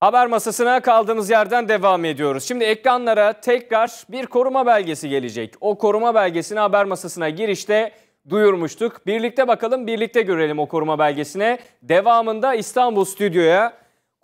Haber masasına kaldığımız yerden devam ediyoruz. Şimdi ekranlara tekrar bir koruma belgesi gelecek. O koruma belgesini haber masasına girişte duyurmuştuk. Birlikte bakalım, birlikte görelim o koruma belgesine. Devamında İstanbul stüdyoya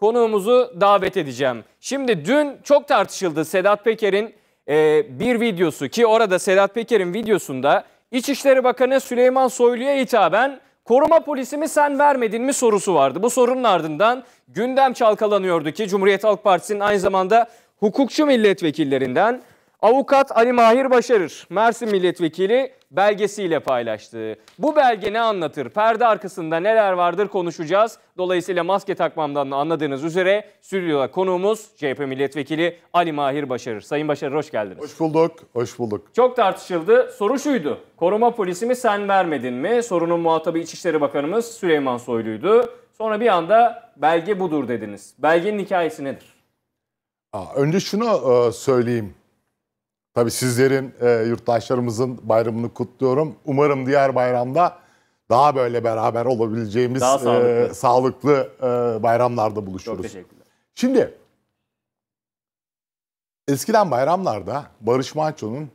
konuğumuzu davet edeceğim. Şimdi dün çok tartışıldı Sedat Peker'in e, bir videosu ki orada Sedat Peker'in videosunda İçişleri Bakanı Süleyman Soylu'ya hitaben koruma polisimi sen vermedin mi sorusu vardı. Bu sorunun ardından gündem çalkalanıyordu ki Cumhuriyet Halk Partisi'nin aynı zamanda hukukçu milletvekillerinden avukat Ali Mahir Başarır Mersin milletvekili belgesiyle paylaştı. Bu belge ne anlatır? Perde arkasında neler vardır konuşacağız. Dolayısıyla maske takmamdan anladığınız üzere stüdyoda konuğumuz CHP milletvekili Ali Mahir Başarır. Sayın Başarır hoş geldiniz. Hoş bulduk. Hoş bulduk. Çok tartışıldı. Soru şuydu. Koruma polisi mi sen vermedin mi? Sorunun muhatabı İçişleri Bakanımız Süleyman Soylu'ydu. Sonra bir anda belge budur dediniz. Belgenin hikayesi nedir? Aa, önce şunu e, söyleyeyim. Tabii sizlerin, e, yurttaşlarımızın bayramını kutluyorum. Umarım diğer bayramda daha böyle beraber olabileceğimiz daha e, sağlıklı, e, sağlıklı e, bayramlarda buluşuruz. Çok teşekkürler. Şimdi eskiden bayramlarda Barış Manço'nun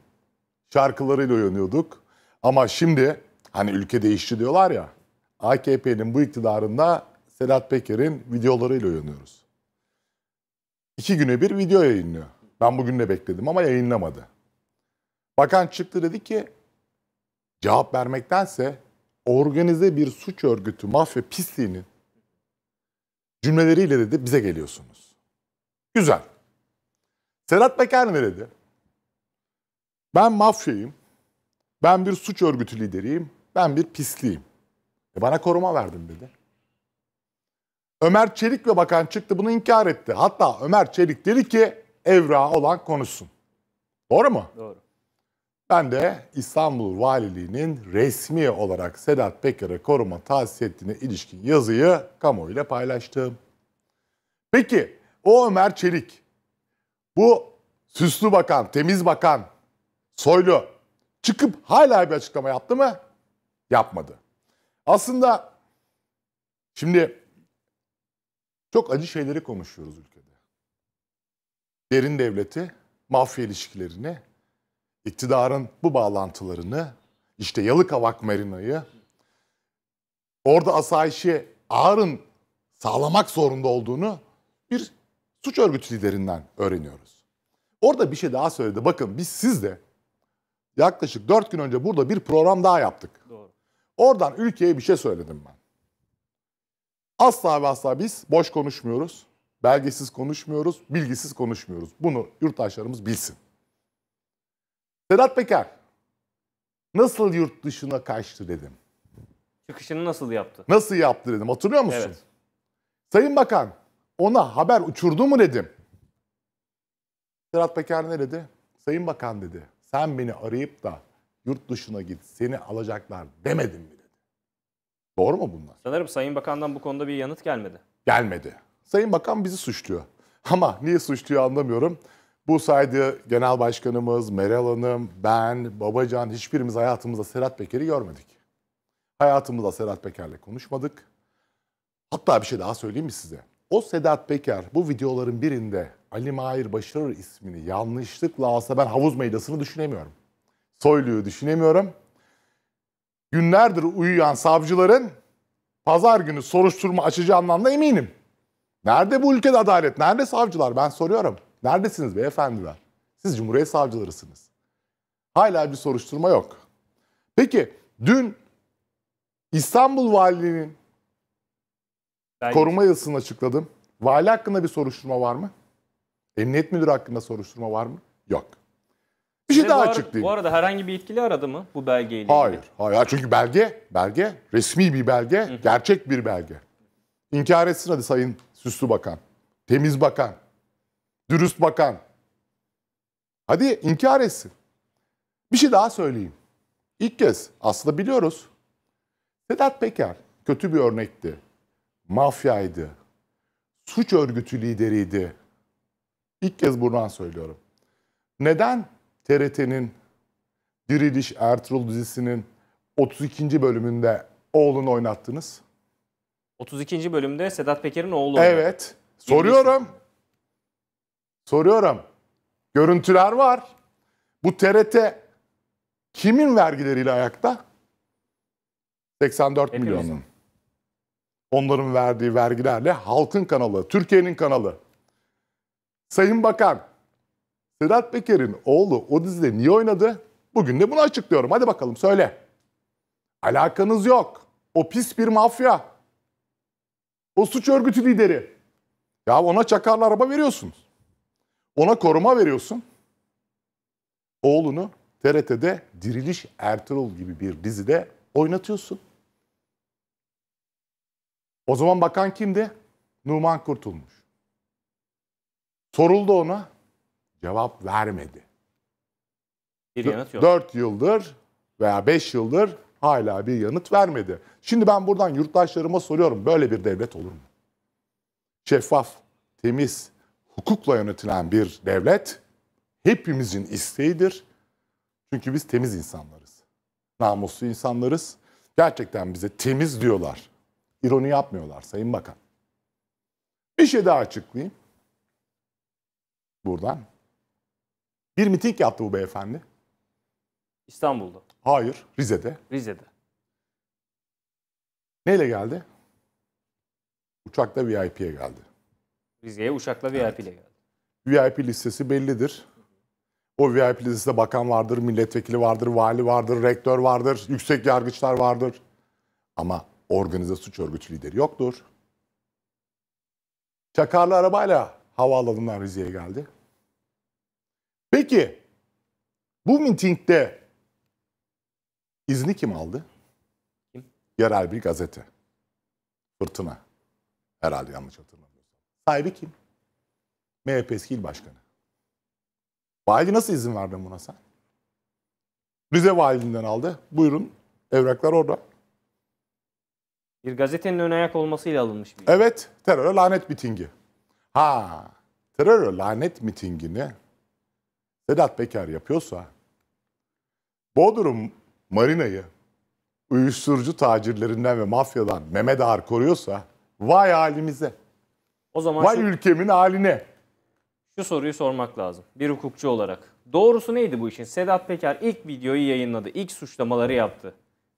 şarkılarıyla uyanıyorduk. Ama şimdi hani ülke değişti diyorlar ya AKP'nin bu iktidarında Sedat Peker'in videolarıyla uyanıyoruz. İki güne bir video yayınlıyor. Ben bugün de bekledim ama yayınlamadı. Bakan çıktı dedi ki cevap vermektense organize bir suç örgütü mafya pisliğinin cümleleriyle dedi bize geliyorsunuz. Güzel. Sedat Peker ne dedi? Ben mafyayım. Ben bir suç örgütü lideriyim. Ben bir pisliğim. E bana koruma verdin dedi. Ömer Çelik ve bakan çıktı bunu inkar etti. Hatta Ömer Çelik dedi ki evra olan konuşsun. Doğru mu? Doğru. Ben de İstanbul Valiliği'nin resmi olarak Sedat Peker'e koruma tahsis ettiğine ilişkin yazıyı kamuoyuyla paylaştım. Peki o Ömer Çelik, bu süslü bakan, temiz bakan, soylu çıkıp hala bir açıklama yaptı mı? Yapmadı. Aslında şimdi çok acı şeyleri konuşuyoruz ülkede. Derin devleti, mafya ilişkilerini, iktidarın bu bağlantılarını, işte Yalıkavak Marina'yı, orada asayişi ağırın sağlamak zorunda olduğunu bir suç örgütü liderinden öğreniyoruz. Orada bir şey daha söyledi. Bakın biz siz de yaklaşık dört gün önce burada bir program daha yaptık. Doğru. Oradan ülkeye bir şey söyledim ben. Asla ve asla biz boş konuşmuyoruz, belgesiz konuşmuyoruz, bilgisiz konuşmuyoruz. Bunu yurttaşlarımız bilsin. Sedat Peker nasıl yurt dışına kaçtı dedim. Çıkışını nasıl yaptı? Nasıl yaptı dedim hatırlıyor musun? Evet. Sayın Bakan ona haber uçurdu mu dedim. Sedat Peker ne dedi? Sayın Bakan dedi sen beni arayıp da yurt dışına git seni alacaklar demedim mi? Doğru mu bunlar? Sanırım Sayın Bakan'dan bu konuda bir yanıt gelmedi. Gelmedi. Sayın Bakan bizi suçluyor. Ama niye suçluyor anlamıyorum. Bu sayede Genel Başkanımız, Meral Hanım, ben, Babacan hiçbirimiz hayatımızda Serhat Peker'i görmedik. Hayatımızda Serhat Peker'le konuşmadık. Hatta bir şey daha söyleyeyim mi size? O Sedat Peker bu videoların birinde Ali Mahir Başarır ismini yanlışlıkla alsa ben havuz meydasını düşünemiyorum. Soylu'yu düşünemiyorum günlerdir uyuyan savcıların pazar günü soruşturma açacağından anlamda eminim. Nerede bu ülkede adalet? Nerede savcılar? Ben soruyorum. Neredesiniz beyefendiler? Siz Cumhuriyet savcılarısınız. Hala bir soruşturma yok. Peki dün İstanbul Valiliğinin ben koruma yasasını açıkladım. Vali hakkında bir soruşturma var mı? Emniyet müdürü hakkında soruşturma var mı? Yok. Bir şey Ve daha bu açıklayayım. Bu arada herhangi bir yetkili aradı mı bu belgeyle ilgili? Hayır, hayır. Çünkü belge, belge, resmi bir belge, gerçek bir belge. İnkar etsin hadi Sayın Süslü Bakan, Temiz Bakan, Dürüst Bakan. Hadi inkar etsin. Bir şey daha söyleyeyim. İlk kez aslında biliyoruz. Sedat Peker kötü bir örnekti. Mafyaydı. Suç örgütü lideriydi. İlk kez buradan söylüyorum. Neden TRT'nin Diriliş Ertuğrul dizisinin 32. bölümünde oğlunu oynattınız. 32. bölümde Sedat Peker'in oğlu oynadı. Evet. Soruyorum. Soruyorum. Görüntüler var. Bu TRT kimin vergileriyle ayakta? 84 milyonun. Onların verdiği vergilerle halkın kanalı, Türkiye'nin kanalı. Sayın Bakan, Sedat Peker'in oğlu o dizide niye oynadı? Bugün de bunu açıklıyorum. Hadi bakalım söyle. Alakanız yok. O pis bir mafya. O suç örgütü lideri. Ya ona çakarlı araba veriyorsunuz. Ona koruma veriyorsun. Oğlunu TRT'de Diriliş Ertuğrul gibi bir dizide oynatıyorsun. O zaman bakan kimdi? Numan Kurtulmuş. Soruldu ona cevap vermedi. Bir yanıt yok. 4 yıldır veya 5 yıldır hala bir yanıt vermedi. Şimdi ben buradan yurttaşlarıma soruyorum böyle bir devlet olur mu? Şeffaf, temiz, hukukla yönetilen bir devlet hepimizin isteğidir. Çünkü biz temiz insanlarız. Namuslu insanlarız. Gerçekten bize temiz diyorlar. İroni yapmıyorlar Sayın Bakan. Bir şey daha açıklayayım. Buradan bir miting yaptı bu beyefendi. İstanbul'da. Hayır, Rize'de. Rize'de. Neyle geldi? Uçakla VIP'ye geldi. Rize'ye uçakla VIP'le evet. geldi. VIP listesi bellidir. O VIP listesinde bakan vardır, milletvekili vardır, vali vardır, rektör vardır, yüksek yargıçlar vardır. Ama organize suç örgütü lideri yoktur. Çakarlı arabayla havaalanından Rize'ye geldi. Peki bu mitingde izni kim aldı? Kim? Yerel bir gazete. Fırtına. Herhalde yanlış hatırlamıyorum. Sahibi kim? MHP eski il başkanı. Vali nasıl izin verdin buna sen? Rize valiliğinden aldı. Buyurun evraklar orada. Bir gazetenin ön ayak olmasıyla alınmış bir. Evet, teröre lanet mitingi. Ha, teröre lanet mitingini Sedat Peker yapıyorsa Bodrum marinayı uyuşturucu tacirlerinden ve mafyadan Mehmet Ağar koruyorsa vay halimize. O zaman vay şu, ülkemin haline. Şu soruyu sormak lazım bir hukukçu olarak. Doğrusu neydi bu işin? Sedat Peker ilk videoyu yayınladı, ilk suçlamaları yaptı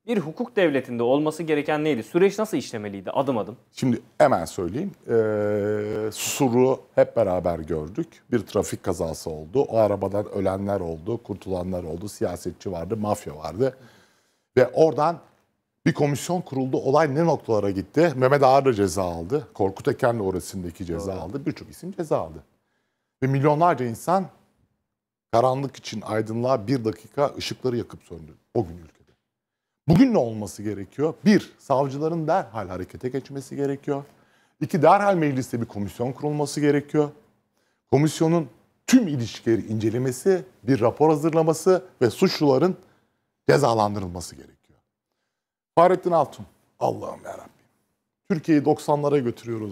bir hukuk devletinde olması gereken neydi? Süreç nasıl işlemeliydi adım adım? Şimdi hemen söyleyeyim. Ee, Sur'u hep beraber gördük. Bir trafik kazası oldu. O arabadan ölenler oldu, kurtulanlar oldu. Siyasetçi vardı, mafya vardı. Ve oradan bir komisyon kuruldu. Olay ne noktalara gitti? Mehmet Ağar da ceza aldı. Korkut Eken orasındaki ceza Doğru. aldı. Birçok isim ceza aldı. Ve milyonlarca insan karanlık için aydınlığa bir dakika ışıkları yakıp söndü. O gün ülke. Bugün ne olması gerekiyor? Bir, savcıların derhal harekete geçmesi gerekiyor. İki, derhal mecliste bir komisyon kurulması gerekiyor. Komisyonun tüm ilişkileri incelemesi, bir rapor hazırlaması ve suçluların cezalandırılması gerekiyor. Fahrettin Altun, Allah'ım yarabbim. Türkiye'yi 90'lara götürüyoruz.